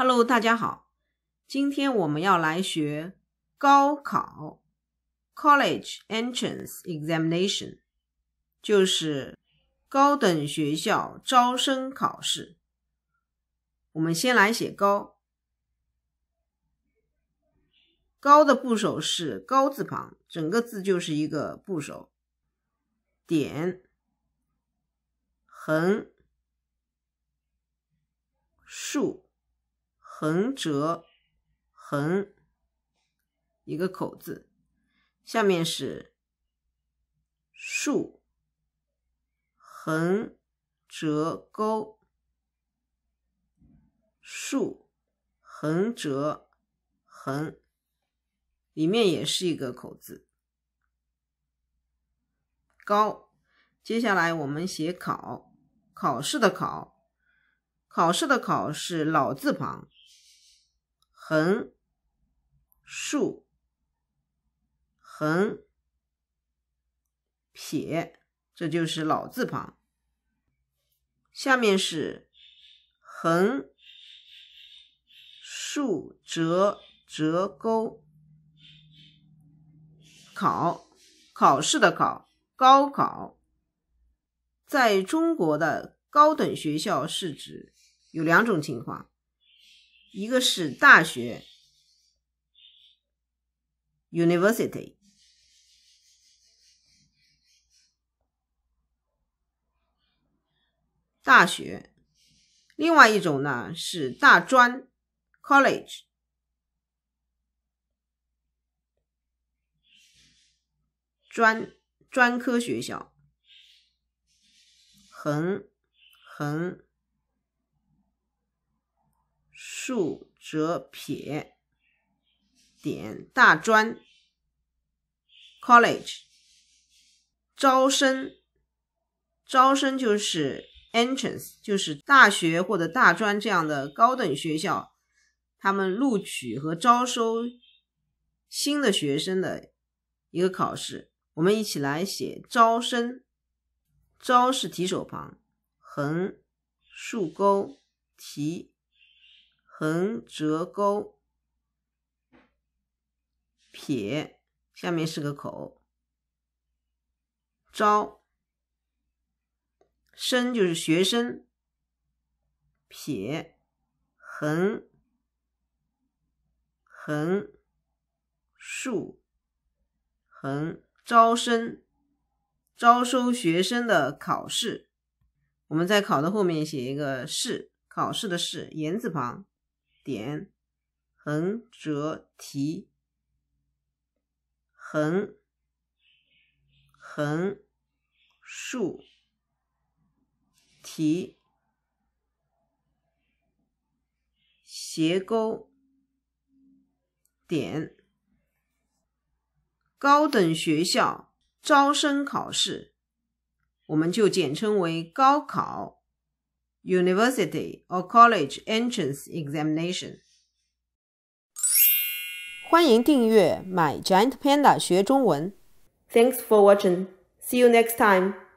Hello，大家好。今天我们要来学高考 （College Entrance Examination），就是高等学校招生考试。我们先来写“高”。高的部首是“高”字旁，整个字就是一个部首：点、横、竖。横折横一个口字，下面是竖横折钩，竖横折横，里面也是一个口字。高，接下来我们写考，考试的考，考试的考是老字旁。横、竖、横撇，这就是“老”字旁。下面是横、竖折折钩。考，考试的“考”，高考，在中国的高等学校是指有两种情况。一个是大学 （university） 大学，另外一种呢是大专 （college） 专专科学校，横横。竖折撇点，大专 college 招生招生就是 entrance，就是大学或者大专这样的高等学校，他们录取和招收新的学生的一个考试。我们一起来写招生招是提手旁，横竖钩提。横折钩，撇，下面是个口。招生就是学生，撇，横，横，竖，横，招生，招收学生的考试，我们在“考”的后面写一个“试”，考试的“试”，言字旁。点、横、折、提、横、横、竖、提、斜钩、点。高等学校招生考试，我们就简称为高考。university or college entrance examination. 欢迎订阅 My Giant Panda Thanks for watching. See you next time.